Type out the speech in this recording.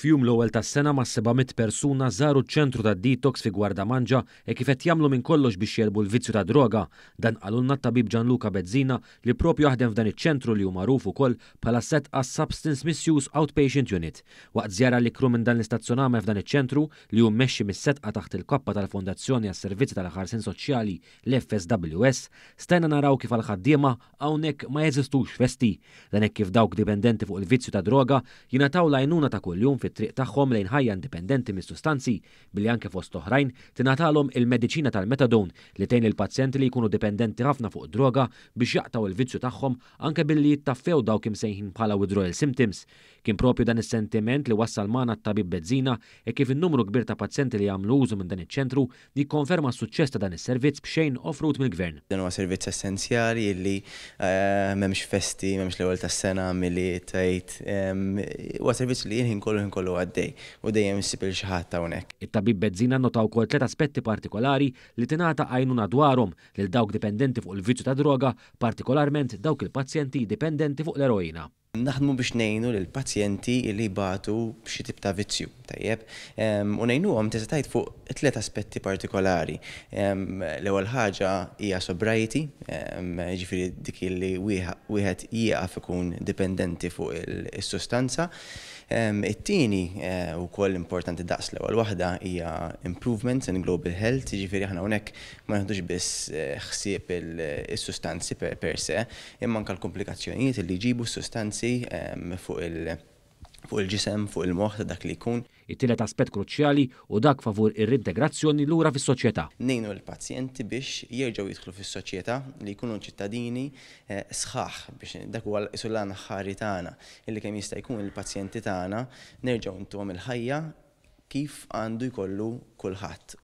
Fjum l-ewwel tas-sena ma' 700 persuna żaru ċ-ċentru ta' detox fi Gwarda Manġa e kif qed jagħmlu minn kollox biex jelbu l-vizzju ta' droga. Dan qalulna tabib Gianluca Bezzina li propju aħdem f'dan iċ-ċentru li hu magħruf ukoll bħala set għas Substance Misuse Outpatient Unit. Waqt żjara li kru minn dan l istazzjonama f'dan iċ-ċentru li hu mmexxi mis-setqa taħt il-kappa tal-Fondazzjoni għas-Servizzi tal-Ħarsin Soċjali l-FSWS, stajna naraw kif għal-ħaddiema hawnhekk ma jeżistux festi. Dan hekk kif dawk dipendenti fuq il-vizzju ta' droga jingħataw lajnuna ta' kuljum fi fit-triq tagħhom lejn ħajja indipendenti mis-sustanzi billi anke fost oħrajn tingħatalhom il-mediċina tal-metadon li tgħin il-pazjenti li jkunu dipendenti ħafna fuq droga biex jaqtaw il-vizzju tagħhom anke billi jittaffew dawk imsejħin bħala withdrawal symptoms. Kien propju dan is-sentiment li wassal mana t-tabib Bezzina e kif in-numru kbir ta' pazjenti li jagħmlu użu minn dan iċ-ċentru jikkonferma s-suċċess ta' dan is-servizz b'xejn offrut mill-gvern. Dan huwa servizz essenzjali li eh, m'hemmx festi, m'hemmx l-ewwel tas-sena milli tgħid eh, huwa servizz li jien kollu kollu għaddej u dejjem issib il xaħat hawnhekk. It-tabib Bezzina notaw kol tliet aspetti partikolari li tingħata għajnuna dwarhom lil dawk dipendenti fuq il-viċċju ta' droga, partikolarment dawk il-pazjenti dipendenti fuq l-eroina. Naħdmu biex nejnu l-pazjenti li batu b'xi tip ta' vizzju, tajjeb. U nejnu għom tgħid fuq tlet aspetti partikolari. L-ewwel ħaġa hija sobriety, jiġifieri dik li wieħed jieqaf ikun dipendenti fuq il-sustanza. It-tieni u eh, koll importanti daqs l-ewwel waħda hija improvements in global health, ġifieri aħna hawnhekk ma naħdux biss eh, ħsieb il-sustanzi per se, imma anke l-komplikazzjonijiet li jġibu s-sustanzi sensi fuq il- fuq il-ġisem, fuq il-moħħ ta' dak li jkun. It-tielet aspett kruċjali u dak favur ir-reintegrazzjoni lura fis-soċjetà. Nejnu l-pazjenti biex jerġgħu jidħlu fis-soċjetà li jkunu ċittadini eh, sħaħ biex dak huwa l-isulana ħari tagħna illi kemm jista' jkun il-pazjenti tagħna nerġgħu intuhom il-ħajja kif għandu jkollu kulħadd